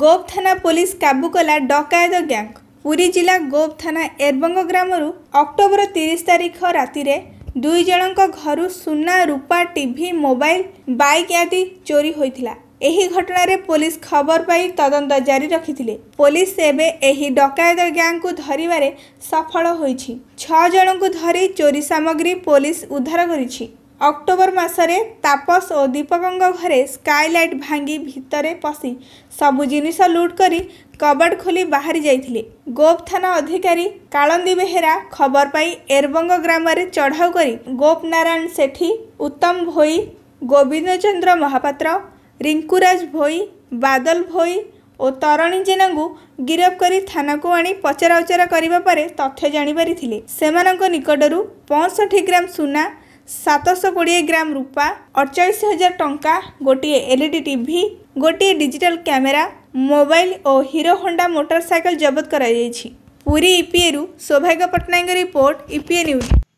ଗୋପ ଥାନା ପୋଲିସ କାବୁ କଲା ଡକାୟତ ଗ୍ୟାଙ୍ଗ ପୁରୀ ଜିଲ୍ଲା ଗୋପ ଥାନା ଏରବଙ୍ଗ ଗ୍ରାମରୁ ଅକ୍ଟୋବର ତିରିଶ ତାରିଖ ରାତିରେ ଦୁଇ ଜଣଙ୍କ ଘରୁ ସୁନା ରୂପା ଟିଭି ମୋବାଇଲ ବାଇକ୍ ଆଦି ଚୋରି ହୋଇଥିଲା ଏହି ଘଟଣାରେ ପୋଲିସ ଖବର ପାଇ ତଦନ୍ତ ଜାରି ରଖିଥିଲେ ପୋଲିସ ଏବେ ଏହି ଡକାୟତ ଗ୍ୟାଙ୍ଗକୁ ଧରିବାରେ ସଫଳ ହୋଇଛି ଛଅ ଜଣଙ୍କୁ ଧରି ଚୋରି ସାମଗ୍ରୀ ପୋଲିସ ଉଦ୍ଧାର କରିଛି ଅକ୍ଟୋବର ମାସରେ ତାପସ ଓ ଦୀପକଙ୍କ ଘରେ ସ୍କାଏଲାଇଟ୍ ଭାଙ୍ଗି ଭିତରେ ପଶି ସବୁ ଜିନିଷ ଲୁଟ୍ କରି କବାଟ ଖୋଲି ବାହାରି ଯାଇଥିଲେ ଗୋପ ଥାନା ଅଧିକାରୀ କାଳନ୍ଦୀ ବେହେରା ଖବର ପାଇ ଏରବଙ୍ଗ ଗ୍ରାମରେ ଚଢ଼ାଉ କରି ଗୋପ ନାରାୟଣ ସେଠୀ ଉତ୍ତମ ଭୋଇ ଗୋବିନ୍ଦ ଚନ୍ଦ୍ର ମହାପାତ୍ର ରିଙ୍କୁରାଜ ଭୋଇ ବାଦଲ ଭୋଇ ଓ ତରଣୀ ଜେନାଙ୍କୁ ଗିରଫ କରି ଥାନାକୁ ଆଣି ପଚରା ଉଚରା କରିବା ପରେ ତଥ୍ୟ ଜାଣିପାରିଥିଲେ ସେମାନଙ୍କ ନିକଟରୁ ପଞ୍ଚଷଠି ଗ୍ରାମ ସୁନା ସାତଶହ କୋଡ଼ିଏ ଗ୍ରାମ ରୂପା ଅଠଚାଳିଶ ହଜାର ଟଙ୍କା ଗୋଟିଏ ଏଲ୍ ଇ ଡ଼ି ଟିଭି ଗୋଟିଏ ଡିଜିଟାଲ୍ କ୍ୟାମେରା ମୋବାଇଲ୍ ଓ ହିରୋ ହୋଣ୍ଡା ମୋଟରସାଇକେଲ ଜବତ କରାଯାଇଛି ପୁରୀ ଇପିଏରୁ ସୌଭାଗ୍ୟ ପଟ୍ଟନାୟକଙ୍କ ରିପୋର୍ଟ ଇପିଏ ନ୍ୟୁଜ୍